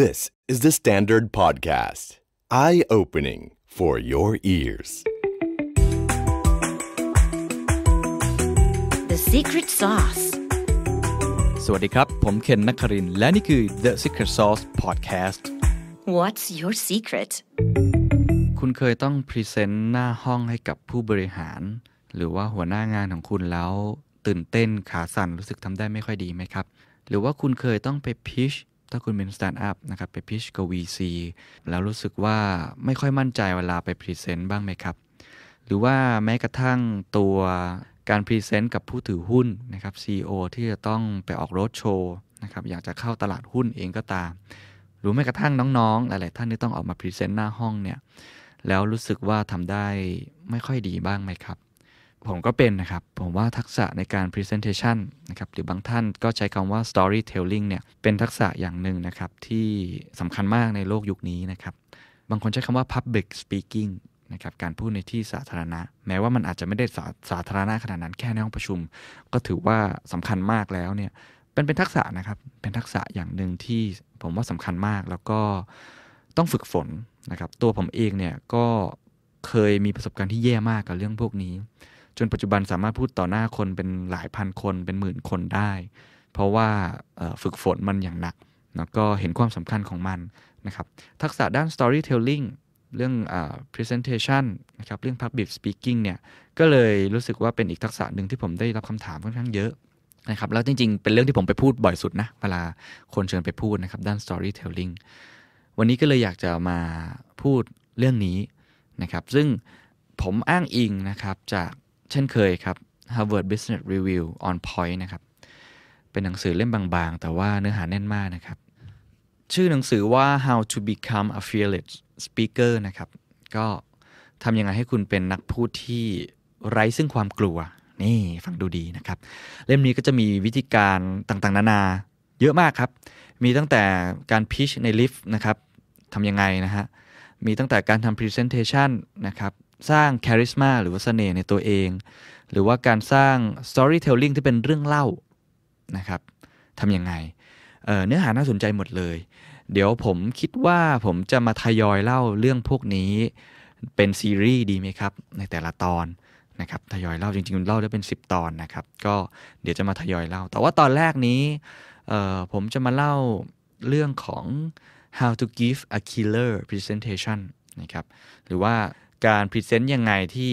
This is the Standard Podcast. Eye-opening for your ears. The Secret Sauce. สวัสดีครับ ผมเคนนักคาริน และนี่คือ The Secret Sauce Podcast. What's your secret? คุณเคยต้องพรีเซนต์หน้าห้องให้กับผู้บริหาร หรือว่าหัวหน้างานของคุณแล้ว ตื่นเต้นขาสั่นรู้สึกทำได้ไม่ค่อยดีไหมครับ หรือว่าคุณเคยต้องไปพิชถ้าคุณเป็นสตาร์ทอัพนะครับไปพิชกับ VC แล้วรู้สึกว่าไม่ค่อยมั่นใจเวลาไปพรีเซนต์บ้างไหมครับ หรือว่าแม้กระทั่งตัวการพรีเซนต์กับผู้ถือหุ้น นะครับ CEO ที่จะต้องไปออกโรดโชว์นะครับ อยากจะเข้าตลาดหุ้นเองก็ตาม หรือแม้กระทั่งน้องๆ หลายๆ ท่านที่ต้องออกมาพรีเซนต์หน้าห้องเนี่ย แล้วรู้สึกว่าทำได้ไม่ค่อยดีบ้างไหมครับผมก็เป็นนะครับ ผมว่าทักษะในการ presentation นะครับ หรือบางท่านก็ใช้คำว่า storytelling เนี่ย เป็นทักษะอย่างหนึ่งนะครับที่สำคัญมากในโลกยุคนี้นะครับ บางคนใช้คำว่า public speaking นะครับ การพูดในที่สาธารณะ แม้ว่ามันอาจจะไม่ได้สาสาธารณะขนาดนั้นแค่ในห้องประชุม ก็ถือว่าสำคัญมากแล้วเนี่ยเป็นเป็นทักษะนะครับ เป็นทักษะอย่างหนึ่งที่ผมว่าสำคัญมาก แล้วก็ต้องฝึกฝนนะครับ ตัวผมเองเนี่ยก็เคยมีประสบการณ์ที่แย่มากกับเรื่องพวกนี้จนปัจจุบันสามารถพูดต่อหน้าคนเป็นหลายพันคนเป็นหมื่นคนได้ เพราะว่าฝึกฝนมันอย่างหนัก แล้วก็เห็นความสำคัญของมันนะครับ ทักษะด้าน storytelling เรื่อง presentation นะครับเรื่อง public speaking เนี่ยก็เลยรู้สึกว่าเป็นอีกทักษะหนึ่งที่ผมได้รับคำถามค่อนข้างเยอะนะครับแล้วจริง ๆ เป็นเรื่องที่ผมไปพูดบ่อยสุดนะ เวลาคนเชิญไปพูดนะครับด้าน storytelling วันนี้ก็เลยอยากจะมาพูดเรื่องนี้นะครับ ซึ่งผมอ้างอิงนะครับจากเช่นเคยครับ Harvard Business Review on Point นะครับ เป็นหนังสือเล่มบางๆ แต่ว่าเนื้อหาแน่นมากนะครับ ชื่อหนังสือว่า How to Become a Fearless Speaker นะครับ ก็ทำยังไงให้คุณเป็นนักพูดที่ไร้ซึ่งความกลัว นี่ฟังดูดีนะครับ เล่มนี้ก็จะมีวิธีการต่างๆ นานา เยอะมากครับ มีตั้งแต่การพิชในลิฟต์นะครับ ทำยังไงนะฮะ มีตั้งแต่การทำพรีเซนเทชันนะครับสร้างคาริสมาหรือว่าเสน่ห์ในตัวเอง หรือว่าการสร้าง storytelling ที่เป็นเรื่องเล่านะครับทำยังไงเเนื้อหาน่าสนใจหมดเลย เดี๋ยวผมคิดว่าผมจะมาทยอยเล่าเรื่องพวกนี้เป็นซีรีส์ดีไหมครับ ในแต่ละตอนนะครับทยอยเล่าจริงๆ เล่าได้เป็น 10 ตอนนะครับ ก็เดี๋ยวจะมาทยอยเล่าแต่ว่าตอนแรกนี้ผมจะมาเล่าเรื่องของ how to give a killer presentation นะครับหรือว่าการพรีเซนต์ยังไงที่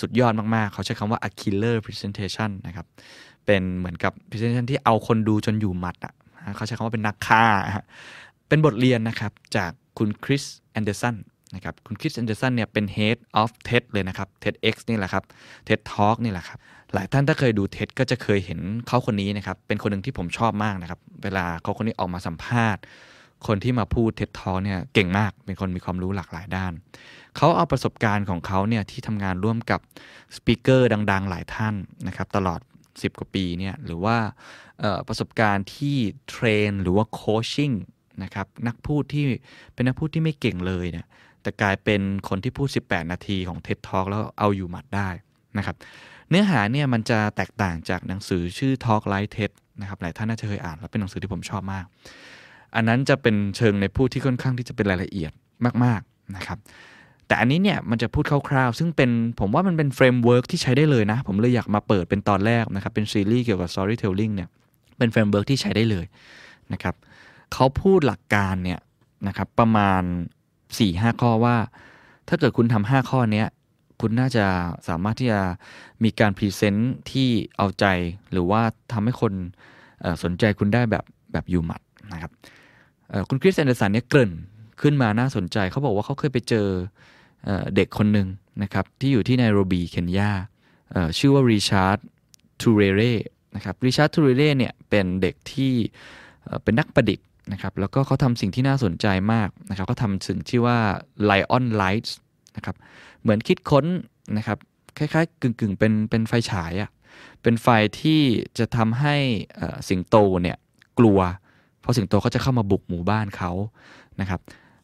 สุดยอดมากๆ เขาใช้คำว่า a killer presentation นะครับ เป็นเหมือนกับพรีเซนต์ที่เอาคนดูจนอยู่หมัดอ่ะเขาใช้คำว่าเป็นนักฆ่า เป็นบทเรียนนะครับจากคุณคริสแอนเดอร์สันนะครับ คุณคริสแอนเดอร์สันเนี่ยเป็น head of TED เลยนะครับ TEDx นี่แหละครับ TED Talk นี่แหละครับ หลายท่านถ้าเคยดู TED ก็จะเคยเห็นเขาคนนี้นะครับ เป็นคนหนึ่งที่ผมชอบมากนะครับ เวลาเขาคนนี้ออกมาสัมภาษณ์ คนที่มาพูด TED Talk เนี่ยเก่งมาก เป็นคนมีความรู้หลากหลายด้านเขาเอาประสบการณ์ของเขาเนี่ยที่ทำงานร่วมกับสปิเกอร์ดังๆ หลายท่านนะครับตลอด 10 กว่าปีเนี่ยหรือว่าประสบการณ์ที่เทรนหรือว่าโคชชิ่งนะครับนักพูดที่เป็นนักพูดที่ไม่เก่งเลยเนี่ยแต่กลายเป็นคนที่พูด 18 นาทีของเท็ t a อกแล้วเอาอยู่หมัดได้นะครับเนื้อหาเนี่ยมันจะแตกต่างจากหนังสือชื่อ Talk Like TED นะครับหลายท่านน่าจะเคยอ่านแล้วเป็นหนังสือที่ผมชอบมาก อันนั้นจะเป็นเชิงในพูดที่ค่อนข้างที่จะเป็นรายละเอียดมาก ๆนะครับแต่อันนี้เนี่ยมันจะพูดคร่าวๆซึ่งเป็น ผมว่ามันเป็นเฟรมเวิร์กที่ใช้ได้เลยนะ ผมเลยอยากมาเปิดเป็นตอนแรกนะครับเป็นซีรีส์เกี่ยวกับ storytelling เนี่ยเป็นเฟรมเวิร์กที่ใช้ได้เลยนะครับเขาพูดหลักการเนี่ยนะครับประมาณ 4-5 ข้อว่า ถ้าเกิดคุณทำ5ข้อนี้คุณน่าจะสามารถที่จะมีการพรีเซนต์ที่เอาใจ หรือว่าทำให้คนสนใจคุณได้แบบแบบยูมัดนะครับ คุณคริสแอนเดอร์สันเนี่ยเกริ่น ขึ้นมาน่าสนใจเขาบอกว่าเขาเคยไปเจอเด็กคนหนึ่งนะครับที่อยู่ที่ไนโรบีเคนยาชื่อว่าริชาร์ดทูเรเร่นะครับริชาร์ดทูเรเร่เนี่ยเป็นเด็กที่เป็นนักประดิษฐ์นะครับแล้วก็เขาทำสิ่งที่น่าสนใจมากนะครับเขาทำสิ่งที่ว่า Lion Lights นะครับเหมือนคิดค้นนะครับคล้ายๆ กึ่งๆเป็นเป็นไฟฉายอะ่ะเป็นไฟที่จะทำให้สิงโตเนี่ยกลัว เพราะสิงโตเขาจะเข้ามาบุกหมู่บ้านเขานะครับ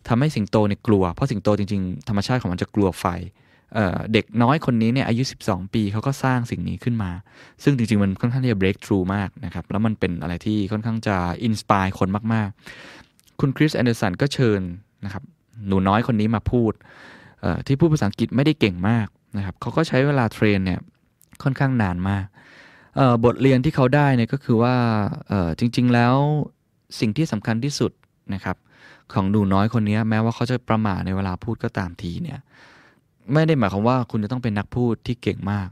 ทำให้สิงโตเนี่ยกลัว เพราะสิงโตจริงๆ ธรรมชาติของมันจะกลัวไฟเเด็กน้อยคนนี้เนี่ยอายุ 12 ปี เขาก็สร้างสิ่งนี้ขึ้นมา ซึ่งจริง ๆ มันค่อนข้างที่จะ break through มากนะครับ แล้วมันเป็นอะไรที่ค่อนข้างจะอินส i r e คนมากๆ คุณคริสแอนเดอร์สันก็เชิญนะครับ หนูน้อยคนนี้มาพูด ที่พูดภาษาอังกฤษไม่ได้เก่งมากนะครับเขาก็ใช้เวลาเทรนเนี่ยค่อนข้างนานมากบทเรียนที่เขาได้เนี่ยก็คือว่าจริงๆแล้วสิ่งที่สำคัญที่สุดนะครับของหนูน้อยคนนี้แม้ว่าเขาจะประมาทในเวลาพูดก็ตามทีเนี่ยไม่ได้หมายความว่า คุณจะต้องเป็นนักพูดที่เก่งมาก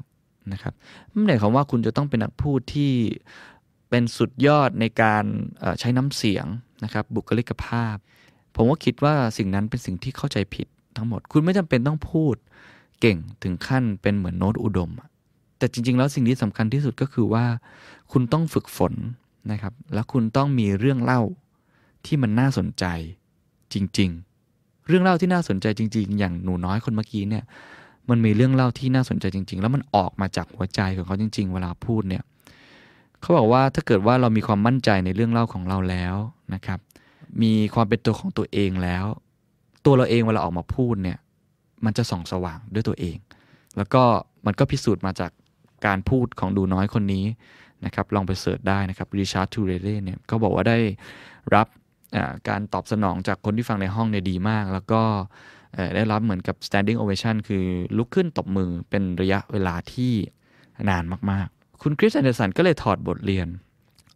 นะครับไม่ได้หมายความว่าคุณจะต้องเป็นนักพูดที่เป็นสุดยอดในการใช้น้ำเสียงนะครับบุคลิกภาพ ผมก็คิดว่าสิ่งนั้นเป็นสิ่งที่เข้าใจผิด ทั้งหมด คุณไม่จำเป็นต้องพูดเก่งถึงขั้นเป็นเหมือนโน้ตอุดมแต่จริงๆแล้ว สิ่งที่สำคัญที่สุดก็คือว่า คุณต้องฝึกฝนนะครับ แล้วคุณต้องมีเรื่องเล่าที่มันน่าสนใจจริง ๆ เรื่องเล่าที่น่าสนใจจริงๆ อย่างหนูน้อยคนเมื่อกี้เนี่ยมันมีเรื่องเล่าที่น่าสนใจจริง ๆ แล้วมันออกมาจากหัวใจของเขาจริง ๆ เวลาพูดเนี่ยเขาบอกว่าถ้าเกิดว่าเรามีความมั่นใจในเรื่องเล่าของเราแล้วนะครับมีความเป็นตัวของตัวเองแล้ว ตัวเราเองเวลาออกมาพูดเนี่ยมันจะส่องสว่างด้วยตัวเอง แล้วก็มันก็พิสูจน์มาจากการพูดของดูน้อยคนนี้นะครับลองไปเสิร์ชได้นะครับริชาร์ดทูเรเล่เนี่ยก็บอกว่าได้รับการตอบสนองจากคนที่ฟังในห้องเนี่ยดีมาก แล้วก็ได้รับเหมือนกับ standing ovation คือ ลุกขึ้นตบมือเป็นระยะเวลาที่นานมากๆ คุณคริสแอนเดอร์สันก็เลยถอดบทเรียน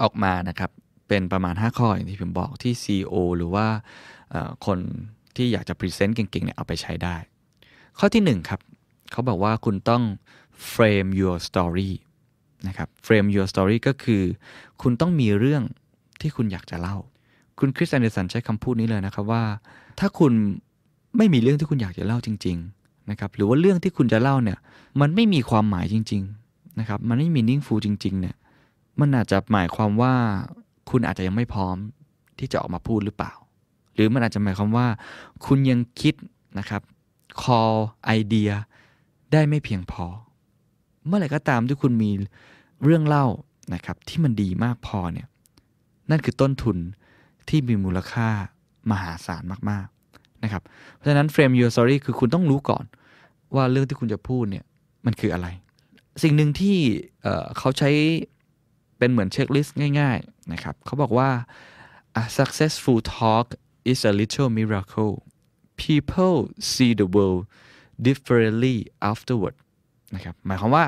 ออกมานะครับ เป็นประมาณ 5 ข้ออย่างที่ผมบอกที่ CEO หรือว่าคนที่อยากจะพรีเซนต์เก่งๆเนี่ยเอาไปใช้ได้ ข้อที่ 1 ครับเขาบอกว่าคุณต้อง frame your story นะครับ frame your story ก็คือ คุณต้องมีเรื่องที่คุณอยากจะเล่าคุณคริสแอนเดอร์สันใช้คำพูดนี้เลยนะครับว่าถ้าคุณไม่มีเรื่องที่คุณอยากจะเล่าจริงๆนะครับหรือว่าเรื่องที่คุณจะเล่าเนี่ยมันไม่มีความหมายจริงๆนะครับมันไม่มีนิ่งฟูจริงๆเนี่ยมันอาจจะหมายความว่าคุณอาจจะยังไม่พร้อมที่จะออกมาพูดหรือเปล่า หรือมันอาจจะหมายความว่า คุณยังคิดนะครับ call ไอเดียได้ไม่เพียงพอ เมื่อไหร่ก็ตามที่คุณมีเรื่องเล่านะครับที่มันดีมากพอเนี่ยนั่นคือต้นทุนที่มีมูลค่า มหาศาล มากๆนะครับ เพราะฉะนั้นเฟรมย your story คือคุณต้องรู้ก่อนว่าเรื่องที่คุณจะพูดเนี่ยมันคืออะไร สิ่งหนึ่งที่เขาใช้เป็นเหมือนเช็คลิสต์ง่ายๆนะครับเขาบอกว่า a successful talk is a little miracle people see the world differently afterward นะครับหมายความว่า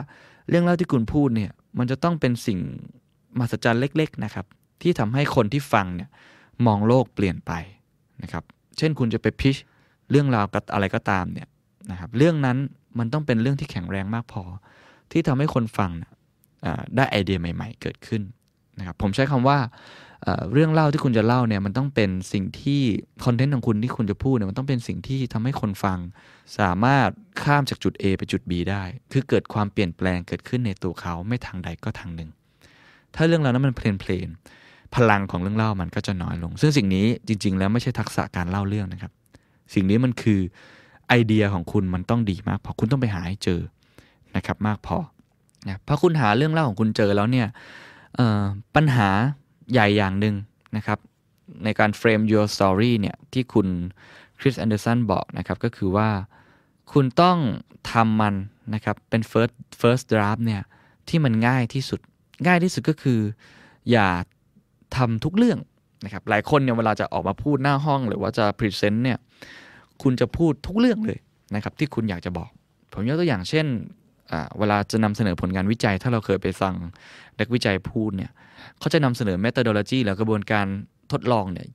เรื่องเล่าที่คุณพูดเนี่ยมันจะต้องเป็นสิ่ง มหัศจรรย์เล็ก ๆ นะครับ ที่ทำให้คนที่ฟังเนี่ยมองโลกเปลี่ยนไปนะครับ เช่นคุณจะไปพิช เรื่องราวอะไรก็ตามเนี่ยนะครับเรื่องนั้นมันต้องเป็นเรื่องที่แข็งแรงมากพอ ที่ทำให้คนฟังได้ไอเดียใหม่ ๆ เกิดขึ้นนะครับผมใช้คำว่า เรื่องเล่าที่คุณจะเล่าเนี่ยมันต้องเป็นสิ่งที่คอนเทนต์ของคุณที่คุณจะพูดเนี่ยมันต้องเป็นสิ่งที่ทำให้คนฟัง สามารถข้ามจากจุด A ไปจุด B ได้ คือเกิดความเปลี่ยนแปลงเกิดขึ้นในตัวเขาไม่ทางใดก็ทางหนึ่ง ถ้าเรื่องราวนั้นมันเพลนเพลนพลังของเรื่องเล่ามันก็จะน้อยลง ซึ่งสิ่งนี้จริงๆแล้วไม่ใช่ทักษะการเล่าเรื่องนะครับ สิ่งนี้มันคือไอเดียของคุณมันต้องดีมากพอคุณต้องไปหาให้เจอนะครับมากพอนะพอคุณหาเรื่องเล่าของคุณเจอแล้วเนี่ยปัญหาใหญ่อย่างหนึ่งนะครับ ในการเฟรม your story เนี่ยที่คุณ คริสแอนเดอร์สันบอกนะครับ ก็คือว่าคุณต้องทำมันนะครับเป็น first first draft เนี่ยที่มันง่ายที่สุดง่ายที่สุดก็คืออย่าทำทุกเรื่องนะครับหลายคนเนี่ยเวลาจะออกมาพูดหน้าห้องหรือว่าจะพรีเซนต์เนี่ยคุณจะพูดทุกเรื่องเลยนะครับที่คุณอยากจะบอก ผมยกตัวอย่างเช่นเวลาจะนำเสนอผลงานวิจัยถ้าเราเคยไปฟังนักวิจัยพูดเนี่ยเขาจะนำเสนอเมท h o โ o l o g ลหรือกระบวนการทดลองเนี่ย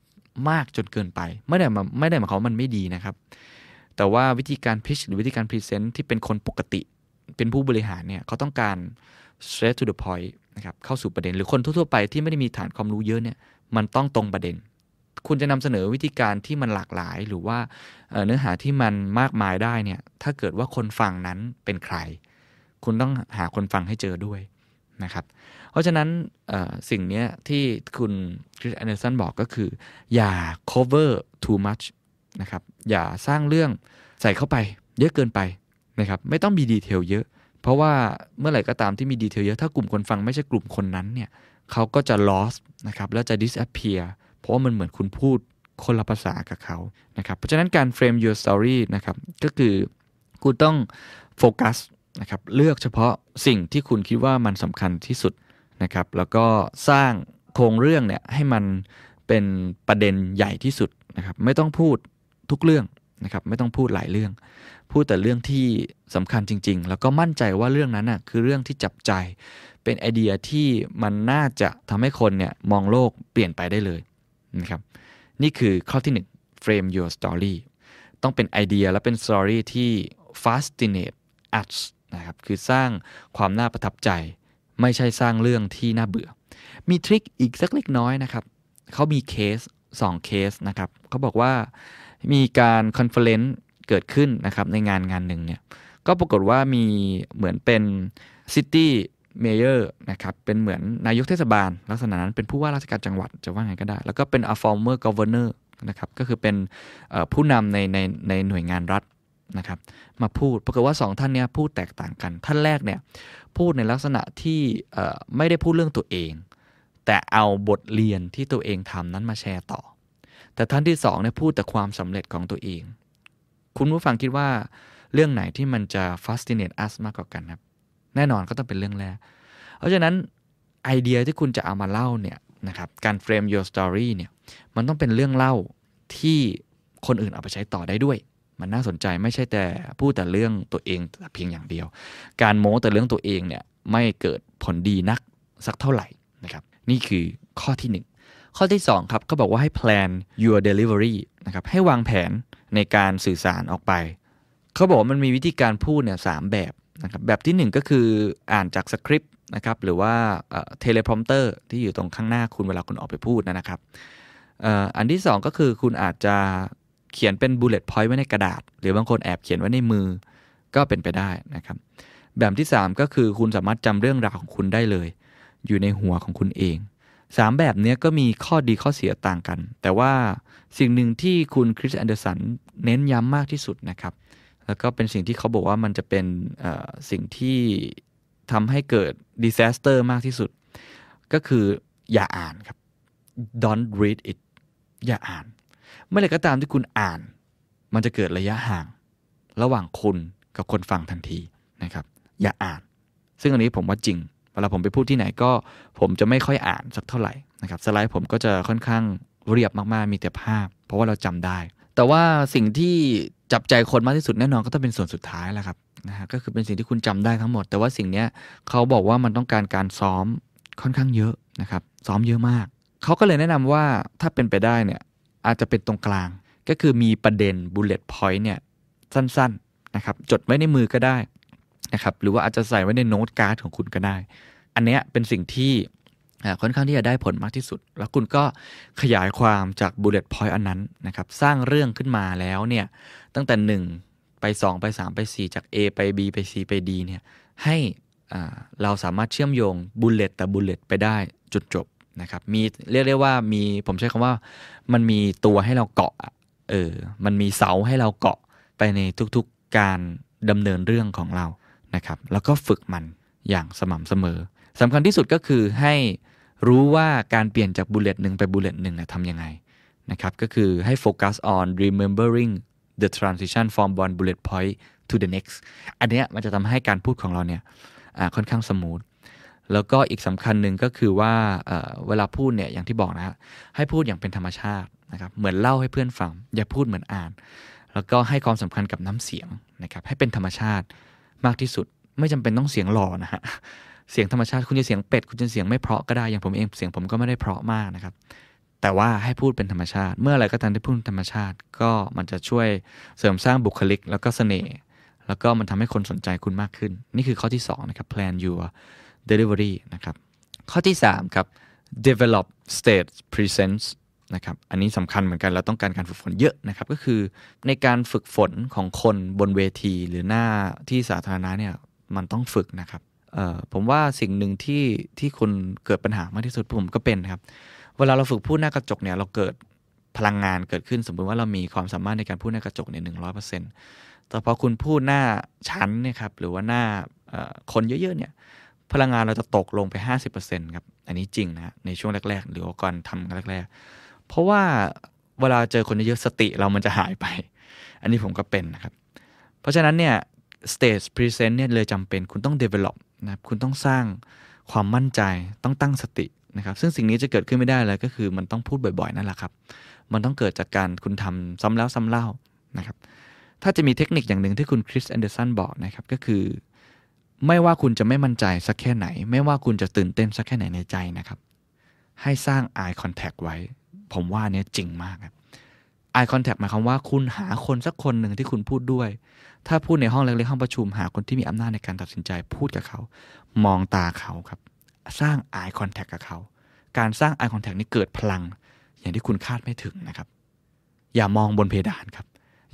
มากจนเกินไปไม่ได้มาไม่ได้หมายความมันไม่ดีนะครับ แต่ว่าวิธีการพิชหรือวิธีการพรีเซนต์ที่เป็นคนปกติเป็นผู้บริหารเนี่ยเขาต้องการ straight to the point ะครับเข้าสู่ประเด็นหรือคนทั่วๆไปที่ไม่ได้มีฐานความรู้เยอะเนี่ยมันต้องตรงประเด็น คุณจะนำเสนอวิธีการที่มันหลากหลายหรือว่าเนื้อหาที่มันมากมายได้เนี่ยถ้าเกิดว่าคนฟังนั้นเป็นใคร คุณต้องหาคนฟังให้เจอด้วยนะครับเพราะฉะนั้นสิ่งนี้ที่คุณคริสแอนเดอร์สันบอกก็คือ อย่า cover too much นะครับอย่าสร้างเรื่องใส่เข้าไปเยอะเกินไปนะครับไม่ต้องมีดีเทลเยอะเพราะว่าเมื่อไหร่ก็ตามที่มีดีเทลเยอะ ถ้ากลุ่มคนฟังไม่ใช่กลุ่มคนนั้นเนี่ยเขาก็จะ lost นะครับแล้วจะ disappear เพราะว่ามันเหมือนคุณพูดคนละภาษากับเขานะครับเพราะฉะนั้นการ frame your story นะครับก็คือคุณต้องโฟกัสนะครับเลือกเฉพาะสิ่งที่คุณคิดว่ามันสำคัญที่สุดนะครับแล้วก็สร้างโครงเรื่องเนี่ยให้มันเป็นประเด็นใหญ่ที่สุดนะครับไม่ต้องพูดทุกเรื่องนะครับไม่ต้องพูดหลายเรื่องพูดแต่เรื่องที่สำคัญจริง ๆ แล้วก็มั่นใจว่าเรื่องนั้นน่ะคือเรื่องที่จับใจ เป็นไอเดียที่มันน่าจะทำให้คนเนี่ยมองโลกเปลี่ยนไปได้เลยนะครับนี่คือข้อที่1 frame your story ต้องเป็นไอเดียและเป็นสตอรี่ที่ fascinate us นะครับคือสร้างความน่าประทับใจ ไม่ใช่สร้างเรื่องที่น่าเบื่อ มีทริคอีกสักเล็กน้อยนะครับเขามีเคส2เคสนะครับเขาบอกว่ามีการคอนเฟลเลนซ์เกิดขึ้นนะครับในงานงานหนึ่งเนี่ยก็ปรากฏว่ามีเหมือนเป็นซิตี้เมเยอร์นะครับเป็นเหมือนนายกเทศบาลลักษณะนั้น เป็นผู้ว่าราชการจังหวัดจะว่าไงก็ได้ แล้วก็เป็นอ f o ม m e r g o v e อเวเนอร์นะครับก็คือเป็นผู้นำในในในหน่วยงานรัฐนะครับมาพูดปรากฏว่า 2 ท่านเนี้ยพูดแตกต่างกันท่านแรกเนี่ยพูดในลักษณะที่ไม่ได้พูดเรื่องตัวเอง แต่เอาบทเรียนที่ตัวเองทำนั้นมาแชร์ต่อแต่ท่านที่สองเนี่ยพูดแต่ความสำเร็จของตัวเอง คุณผู้ฟังคิดว่า เรื่องไหนที่มันจะ fascinate us มากกว่ากันครับ แน่นอนก็ต้องเป็นเรื่องแรกเพราะฉะนั้นไอเดียที่คุณจะเอามาเล่าเนี่ยนะครับ การ frame your story เนี่ย มันต้องเป็นเรื่องเล่าที่คนอื่นเอาไปใช้ต่อได้ด้วย มันน่าสนใจไม่ใช่แต่พูดแต่เรื่องตัวเองเพียงอย่างเดียว การโม้แต่เรื่องตัวเองเนี่ยไม่เกิดผลดีนักสักเท่าไหร่นะครับ นี่คือข้อที่ข้อที่2ครับก็บอกว่าให้ plan your delivery นะครับให้วางแผนในการสื่อสารออกไป เขาบอกมันมีวิธีการพูดเนี่ยสามแบบนะครับแบบที่ 1 ก็คืออ่านจากสคริปต์นะครับหรือว่าเทเลพรอมเตอร์ที่อยู่ตรงข้างหน้าคุณเวลาคุณออกไปพูดนะครับ อันที่ 2 ก็คือคุณอาจจะเขียนเป็นบุลเลต์พอยต์ไว้ในกระดาษ หรือบางคนแอบเขียนไว้ในมือก็เป็นไปได้นะครับแบบที่ 3 ก็คือคุณสามารถจำเรื่องราวของคุณได้เลย อยู่ในหัวของคุณเองสามแบบนี้ก็มีข้อดีข้อเสียต่างกัน แต่ว่าสิ่งหนึ่งที่คุณคริสแอนเดอร์สันเน้นย้ำมากที่สุดนะครับแล้วก็เป็นสิ่งที่เขาบอกว่ามันจะเป็นสิ่งที่ทำให้เกิดดิเซสเตอร์มากที่สุด ก็คืออย่าอ่านครับ don't read it อย่าอ่านเมื่อไรก็ตามที่คุณอ่าน มันจะเกิดระยะห่างระหว่างคุณกับคนฟังทันทีนะครับอย่าอ่าน ซึ่งอันนี้ผมว่าจริงเวลาผมไปพูดที่ไหนก็ผมจะไม่ค่อยอ่านสักเท่าไหร่นะครับสไลด์ผมก็จะค่อนข้างเรียบมากๆ มีแต่ภาพ เพราะว่าเราจำได้ แต่ว่าสิ่งที่จับใจคนมากที่สุดแน่นอน ก็ต้องเป็นส่วนสุดท้ายแหละครับนะฮะก็คือเป็นสิ่งที่คุณจำได้ทั้งหมด แต่ว่าสิ่งนี้เขาบอกว่ามันต้องการการซ้อมค่อนข้างเยอะนะครับซ้อมเยอะมาก เขาก็เลยแนะนำว่าถ้าเป็นไปได้เนี่ยอาจจะเป็นตรงกลาง ก็คือมีประเด็นบุลเลต์พอยต์เนี่ยสั้นๆนะครับจดไว้ในมือก็ได้นะครับหรือว่าอาจจะใส่ไว้ในโน้ตการ์ดของคุณก็ได้ อันเนี้ยเป็นสิ่งที่ค่อนข้างที่จะได้ผลมากที่สุด แล้วคุณก็ขยายความจากบุลเลตพอยต์อันนั้นนะครับสร้างเรื่องขึ้นมาแล้วเนี่ยตั้งแต่ 1 ไป 2 ไป 3 ไป 4 จาก A ไป B ไป C ไป D เนี่ยให้เราสามารถเชื่อมโยงบุลเลตแต่บุลเลตไปได้จุดจบนะครับมีเรียกได้ว่ามีผมใช้คำว่ามันมีตัวให้เราเกาะเออมันมีเสาให้เราเกาะไปในทุกๆกการดำเนินเรื่องของเรานะครับแล้วก็ฝึกมันอย่างสม่ำเสมอ สำคัญที่สุดก็คือให้รู้ว่าการเปลี่ยนจากบุลเลตหนึ่งไปบุลเลตหนึ่งนะทำยังไงนะครับก็คือให้โฟกัส on remembering the transition from one bullet point to the next อันเนี้ยมันจะทำให้การพูดของเราเนี่ยค่อนข้างสมูทแล้วก็อีกสำคัญหนึ่งก็คือว่าเเวลาพูดเนี่ยอย่างที่บอกนะฮะให้พูดอย่างเป็นธรรมชาตินะครับเหมือนเล่าให้เพื่อนฟัง อย่าพูดเหมือนอ่าน แล้วก็ให้ความสำคัญกับน้ำเสียงนะครับให้เป็นธรรมชาติมากที่สุดไม่จำเป็นต้องเสียงหล่อนะฮะเสียงธรรมชาติคุณจะเสียงเป็ดคุณจะเสียงไม่เพาะก็ได้อย่างผมเอง เสียงผมก็ไม่ได้เพาะมากนะครับแต่ว่าให้พูดเป็นธรรมชาติ เมื่อไรก็ตามที่พูดธรรมชาติ ก็มันจะช่วยเสริมสร้างบุคลิก แล้วก็เสน่ห์แล้วก็มันทำให้คนสนใจคุณมากขึ้น นี่คือข้อที่2นะครับ plan your delivery นะครับข้อที่3ครับ develop stage presence นะครับ อันนี้สำคัญเหมือนกัน เราต้องการการฝึกฝนเยอะนะครับ ก็คือ ในการฝึกฝนของคนบนเวทีหรือหน้าที่สาธารณะเนี่ย มันต้องฝึกนะครับผมว่าสิ่งหนึ่งที่ที่คนเกิดปัญหามากที่สุดผมก็เป็นครับ เวลาเราฝึกพูดหน้ากระจกเนี่ย เราเกิดพลังงานเกิดขึ้นสมมติว่าเรามีความสามารถในการพูดหน้ากระจกเนี่ยหนึ่งร้อยเปอร์เซ็นต์แต่พอคุณพูดหน้าชั้นเนี่ยครับ หรือว่าหน้าคนเยอะๆเนี่ย พลังงานเราจะตกลงไป 50%ครับ อันนี้จริงนะในช่วงแรก ๆ หรือว่าก่อนทำแรก ๆเพราะว่าเวลาเจอคนเยอะสติเรามันจะหายไป อันนี้ผมก็เป็นนะครับ เพราะฉะนั้นเนี่ย stage present เนี่ยเลยจำเป็นคุณต้อง develop นะครับ คุณต้องสร้างความมั่นใจต้องตั้งสตินะครับ ซึ่งสิ่งนี้จะเกิดขึ้นไม่ได้เลยก็คือมันต้องพูดบ่อยๆ นั่นแหละครับ มันต้องเกิดจากการคุณทำซ้ำแล้วซ้ำเล่านะครับ ถ้าจะมีเทคนิคอย่างหนึ่งที่คุณคริสแอนเดอร์สันบอกนะครับก็คือ ไม่ว่าคุณจะไม่มั่นใจสักแค่ไหน ไม่ว่าคุณจะตื่นเต้นสักแค่ไหนในใจนะครับ ให้สร้าง eye contact ไว้ผมว่าเนี่ยจริงมากครับ eye contact หมายความว่า คุณหาคนสักคนหนึ่งที่คุณพูดด้วย ถ้าพูดในห้องเล็กๆห้องประชุมหาคนที่มีอำนาจในการตัดสินใจพูดกับเขา มองตาเขาครับ สร้าง eye contact กับเขา การสร้าง eye contact นี้เกิดพลัง อย่างที่คุณคาดไม่ถึงนะครับ อย่ามองบนเพดานครับ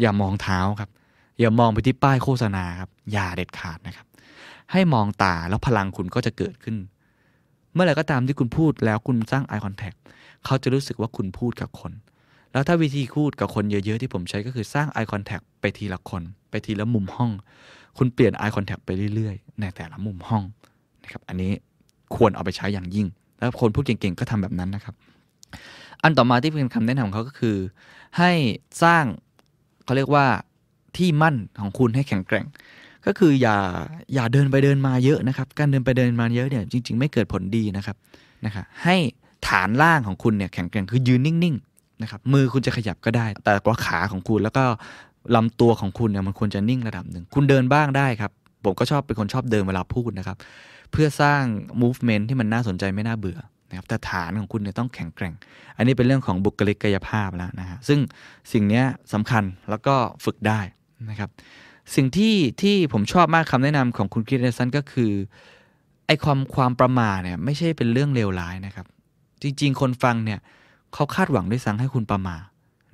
อย่ามองเท้าครับ อย่ามองไปที่ป้ายโฆษณาครับอย่าเด็ดขาดนะครับ ให้มองตาแล้วพลังคุณก็จะเกิดขึ้นเมื่อไหร่ก็ตามที่คุณพูดแล้วคุณสร้าง eye contact เขาจะรู้สึกว่าคุณพูดกับคน แล้วถ้าวิธีพูดกับคนเยอะๆที่ผมใช้ก็คือสร้าง eye contact ไปทีละคน ไปทีละมุมห้อง คุณเปลี่ยน eye contact ไปเรื่อยๆ ในแต่ละมุมห้องนะครับ อันนี้ควรเอาไปใช้อย่างยิ่ง แล้วคนพูดเก่งๆก็ทำแบบนั้นนะครับ อันต่อมาที่เป็นคำแนะนำของเขาก็คือ ให้สร้างเขาเรียกว่าที่มั่นของคุณให้แข็งแกร่งก็คืออย่าอย่าเดินไปเดินมาเยอะนะครับ การเดินไปเดินมาเยอะเนี่ย จริง ๆ ไม่เกิดผลดีนะครับนะครับให้ฐานล่างของคุณเนี่ยแข็งแกร่งคือยืนนิ่งๆนะครับมือคุณจะขยับก็ได้ แต่ว่าขาของคุณแล้วก็ลำตัวของคุณเนี่ยมันควรจะนิ่งระดับหนึ่งคุณเดินบ้างได้ครับผมก็ชอบเป็นคนชอบเดินเวลาพูดนะครับ เพื่อสร้าง movement ที่มันน่าสนใจไม่น่าเบื่อนะครับแต่ฐานของคุณเนี่ยต้องแข็งแกร่งอันนี้เป็นเรื่องของบุคลิกกายภาพแล้วนะฮะซึ่งสิ่งนี้สำคัญแล้วก็ฝึกได้นะครับสิ่งที่ที่ผมชอบมากคำแนะนำของคุณคริสเตนสันก็คือไอความความประมาทเนี่ยไม่ใช่เป็นเรื่องเลวร้ายนะครับ จริงๆ คนฟังเนี่ยเขาคาดหวังด้วยซ้ำให้คุณประมาท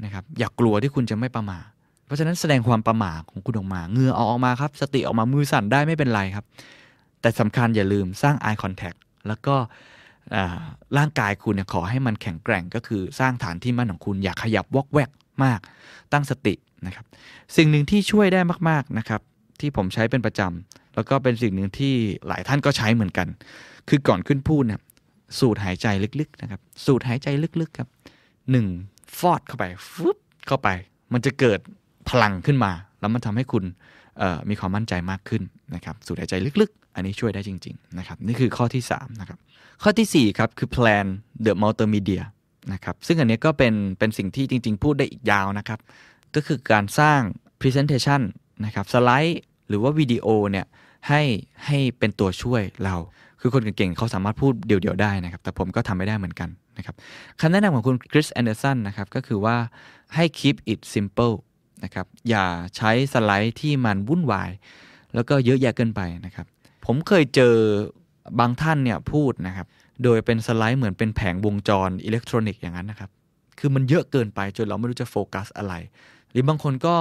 นะครับอย่ากกลัวที่คุณจะไม่ประมาทเพราะฉะนั้นแสดงความประมาทของคุณออกมา เงื่อออกมาครับ สติออกมามือสั่นได้ไม่เป็นไรครับ แต่สำคัญอย่าลืมสร้าง eye contact แล้วก็ร่างกายคุณเนี่ยขอให้มันแข็งแกร่งก็คือ สร้างฐานที่มั่นของคุณ อย่าขยับวอกแวกมาก ตั้งสตินะครับสิ่งหนึ่งที่ช่วยได้มากๆนะครับที่ผมใช้เป็นประจำแล้วก็เป็นสิ่งหนึ่งที่หลายท่านก็ใช้เหมือนกัน คือก่อนขึ้นพูดนะสูดหายใจลึกๆนะครับสูดหายใจลึกๆครับหนึ่งฟอดเข้าไปฟึบเข้าไป มันจะเกิดพลังขึ้นมา แล้วมันทำให้คุณมีความมั่นใจมากขึ้นนะครับสูดหายใจลึกๆ อันนี้ช่วยได้จริงๆนะครับนี่คือข้อที่3นะครับข้อที่ 4ครับคือ plan the multimedia นะครับซึ่งอันนี้ก็เป็นเป็นสิ่งที่จริงๆพูดได้อีกยาวนะครับก็คือการสร้าง Presentation นะครับสไลด์หรือว่าวิดีโอเนี่ยให้ให้เป็นตัวช่วยเราคือคนเก่งๆเขาสามารถพูดเดี่ยวๆได้นะครับ แต่ผมก็ทำไม่ได้เหมือนกันนะครับคำแนะนำของคุณคริสแอนเดอร์สันนะครับก็คือว่าให้ keep it simple นะครับอย่าใช้สไลด์ที่มันวุ่นวาย แล้วก็เยอะแยะเกินไปนะครับ ผมเคยเจอบางท่านเนี่ยพูดนะครับโดยเป็นสไลด์เหมือนเป็นแผงวงจรอิเล็กทรอนิกส์อย่างนั้นนะครับ คือมันเยอะเกินไปจนเราไม่รู้จะโฟกัส อะไรหรือบางคนก็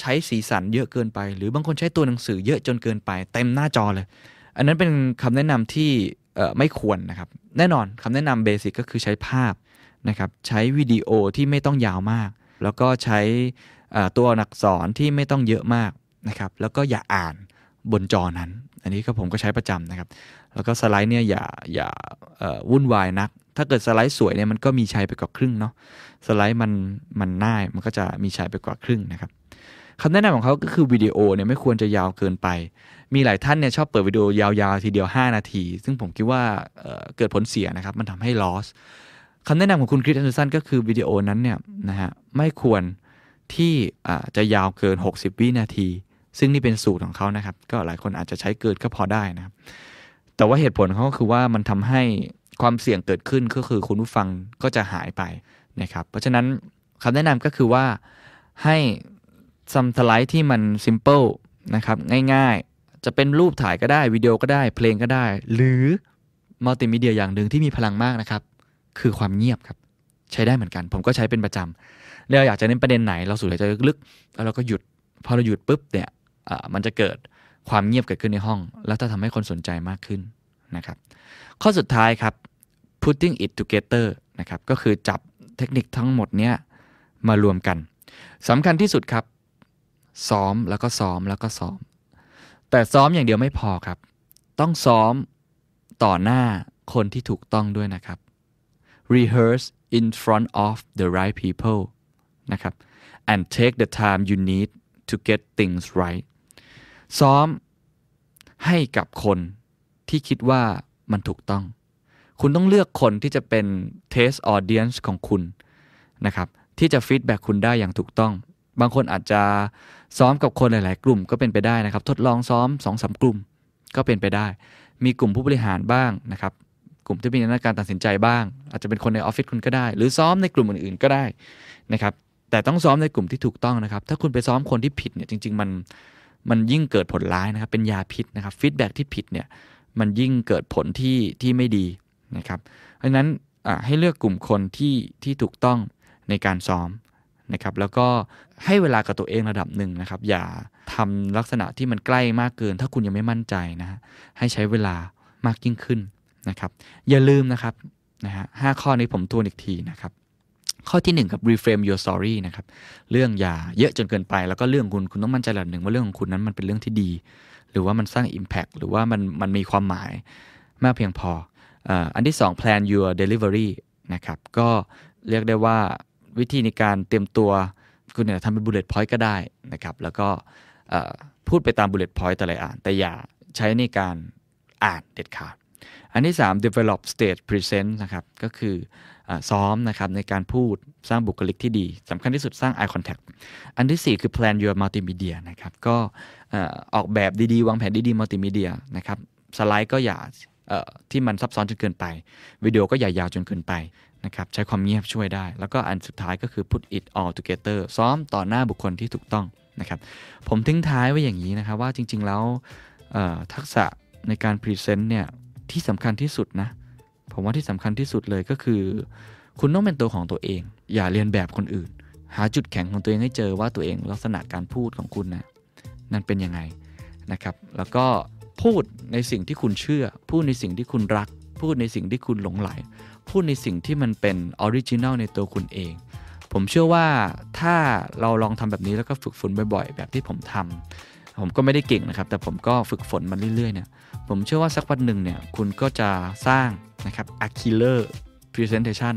ใช้สีสันเยอะเกินไป หรือบางคนใช้ตัวหนังสือเยอะจนเกินไป เต็มหน้าจอเลย อันนั้นเป็นคำแนะนำที่ไม่ควรนะครับแน่นอนคำแนะนำเบสิกก็คือใช้ภาพนะครับใช้วิดีโอที่ไม่ต้องยาวมาก แล้วก็ใช้ตัวหนักอนที่ไม่ต้องเยอะมากนะครับแล้วก็อย่าอ่านบนจอนั้น อันนี้ก็ผมก็ใช้ประจำนะครับ แล้วก็สไลด์เนี่ยอย่าอย่าวุ่นวายนักถ้าเกิดสไลด์สวยเนี่ยมันก็มีชัยไปกว่าครึ่งเนาะสไลด์มันมันน่ายมันก็จะมีชัยไปกว่าครึ่งนะครับคำแนะนำของเขาก็คือวิดีโอเนี่ยไม่ควรจะยาวเกินไป มีหลายท่านเนี่ยชอบเปิดวิดีโอยาวๆทีเดียว 5 นาที ซึ่งผมคิดว่าเเกิดผลเสียนะครับมันทำให้ลอส s คำแนะนำของคุณคริสแอนเดอร์สันก็คือวิดีโอนั้นเนี่ยนะฮะไม่ควรที่จะยาวเกิน 60วินาที ซึ่งนี่เป็นสูตรของเขานะครับก็หลายคนอาจจะใช้เกินก็พอได้นะครับแต่ว่าเหตุผลเขาก็คือว่ามันทำใหความเสี่ยงเกิดขึ้นก็คือคุณผู้ฟังก็จะหายไปนะครับ เพราะฉะนั้นคำแนะนำก็คือว่าให้ซัมทไลท์ที่มันิมเพิลนะครับง่ายๆจะเป็นรูปถ่ายก็ได้ วิดีโอก็ได้ เพลงก็ได้ หรือมัลติมีเดียอย่างหนึ่งที่มีพลังมากนะครับ คือความเงียบครับ ใช้ได้เหมือนกัน ผมก็ใช้เป็นประจำเราอยากจะเน้นประเด็นไหนเราสูดหายใจลึกๆแล้วเราก็หยุดพอเราหยุดปุ๊บเนี่ยมันจะเกิดความเงียบเกิดขึ้นในห้อง แล้วจะทำให้คนสนใจมากขึ้นนะครับ ข้อสุดท้ายครับ putting it together นะครับ ก็คือจับเทคนิคทั้งหมดเนี้ยมารวมกัน สำคัญที่สุดครับ ซ้อมแล้วก็ซ้อม แล้วก็ซ้อม แต่ซ้อมอย่างเดียวไม่พอครับ ต้องซ้อมต่อหน้าคนที่ถูกต้องด้วยนะครับ rehearse in front of the right people นะครับ and take the time you need to get things right ซ้อมให้กับคนที่คิดว่ามันถูกต้องคุณต้องเลือกคนที่จะเป็น t a s t อ audience ของคุณ นะครับ ที่จะฟีดแบ็คุณได้อย่างถูกต้อง บางคนอาจจะซ้อมกับคนหลาย ๆ กลุ่มก็เป็นไปได้นะครับ ทดลองซ้อมสองสากลุ่มก็เป็นไปได้ มีกลุ่มผู้บริหารบ้างนะครับ กลุ่มที่มีนักการตัดสินใจบ้าง อาจจะเป็นคนในออฟฟิศคุณก็ได้ หรือซ้อมในกลุ่มอื่นๆ ก็ได้นะครับแต่ต้องซ้อมในกลุ่มที่ถูกต้องนะครับ ถ้าคุณไปซ้อมคนที่ผิดเนี่ยจริงๆมันมันยิ่งเกิดผลร้ายนะครับเป็นยาพิษนะครับฟีดแบ็ที่ผิดเนี่ยมันยิ่งเกิดผลที่ที่ไม่ดีนะครับเพราะนั้นให้เลือกกลุ่มคนที่ที่ถูกต้องในการซ้อมนะครับ แล้วก็ให้เวลากับตัวเองระดับหนึ่งนะครับ อย่าทำลักษณะที่มันใกล้มากเกิน ถ้าคุณยังไม่มั่นใจนะฮะ ให้ใช้เวลามากยิ่งขึ้นนะครับ อย่าลืมนะครับนะฮะห้าข้อนี้ผมทวนอีกทีนะครับข้อที่1กับ reframe your story นะครับเรื่องอย่าเยอะจนเกินไป แล้วก็เรื่องคุณ คุณต้องมั่นใจระดับหนึ่งว่าเรื่องของคุณนั้นมันเป็นเรื่องที่ดี หรือว่ามันสร้าง impact หรือว่ามันมันมีความหมายมากเพียงพออันที่ 2 plan your delivery นะครับ ก็เรียกได้ว่าวิธีในการเตรียมตัว คุณเนี่ยทำเป็น bullet point ก็ได้นะครับ แล้วก็พูดไปตาม bullet point แต่ละอ่าน แต่อย่าใช้ในการอ่านเด็ดขาด อันที่3 develop stage present นะครับ ก็คือซ้อมนะครับในการพูดสร้างบุคลิกที่ดี สำคัญที่สุดสร้าง eye contact อันที่ 4 คือ plan your multimedia นะครับ ก็ออกแบบดีๆ วางแผนดี ๆ multimedia นะครับ สไลด์ก็อย่าที่มันซับซ้อนจนเกินไป วิดีโอก็ยาวๆจนเกินไปนะครับใช้ความเงียบช่วยได้ แล้วก็อันสุดท้ายก็คือ put it all together ซ้อมต่อหน้าบุคคลที่ถูกต้องนะครับผมทิ้งท้ายไว้อย่างนี้นะครับว่าจริงๆแล้วทักษะในการพรีเซนต์เนี่ย ที่สำคัญที่สุดนะ ผมว่าที่สำคัญที่สุดเลยก็คือ คุณต้องเป็นตัวของตัวเอง อย่าเรียนแบบคนอื่น หาจุดแข็งของตัวเองให้เจอว่าตัวเอง ลักษณะการพูดของคุณนะนั่นเป็นยังไงนะครับ แล้วก็พูดในสิ่งที่คุณเชื่อ พูดในสิ่งที่คุณรัก พูดในสิ่งที่คุณหลงไหล พูดในสิ่งที่มันเป็นออริจินัลในตัวคุณเอง ผมเชื่อว่าถ้าเราลองทำแบบนี้แล้วก็ฝึกฝนบ่อยๆ แบบที่ผมทำ ผมก็ไม่ได้เก่งนะครับ แต่ผมก็ฝึกฝนมันเรื่อยๆเนี่ยผมเชื่อว่าสักวันหนึ่งเนี่ยคุณก็จะสร้างนะครับ a ล i l e r presentation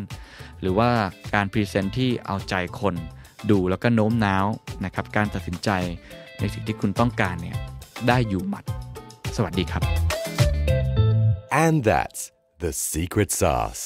หรือว่าการพรีเซนต์ที่เอาใจคน ดูแล้วก็โน้มน้าวนะครับการตัดสินใจในสิ่งที่คุณต้องการเนี่ยได้อยู่หมัดสวัสดีครับ and that's the secret sauce